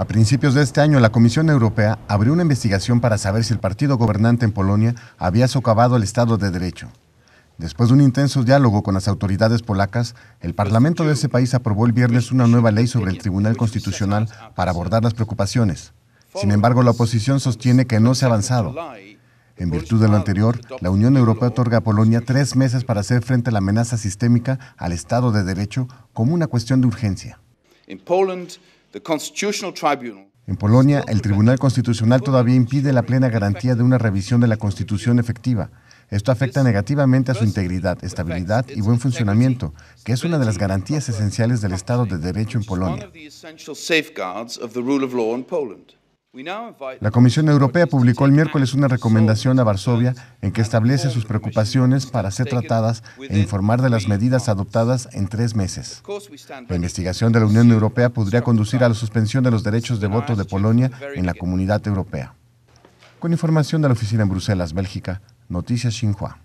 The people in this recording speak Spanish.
A principios de este año, la Comisión Europea abrió una investigación para saber si el partido gobernante en Polonia había socavado el Estado de Derecho. Después de un intenso diálogo con las autoridades polacas, el Parlamento de ese país aprobó el viernes una nueva ley sobre el Tribunal Constitucional para abordar las preocupaciones. Sin embargo, la oposición sostiene que no se ha avanzado. En virtud de lo anterior, la Unión Europea otorga a Polonia tres meses para hacer frente a la amenaza sistémica al Estado de Derecho como una cuestión de urgencia. En Polonia, el Tribunal Constitucional todavía impide la plena garantía de una revisión de la Constitución efectiva. Esto afecta negativamente a su integridad, estabilidad y buen funcionamiento, que es una de las garantías esenciales del Estado de Derecho en Polonia. La Comisión Europea publicó el miércoles una recomendación a Varsovia en que establece sus preocupaciones para ser tratadas e informar de las medidas adoptadas en tres meses. La investigación de la Unión Europea podría conducir a la suspensión de los derechos de voto de Polonia en la Comunidad Europea. Con información de la oficina en Bruselas, Bélgica, Noticias Xinhua.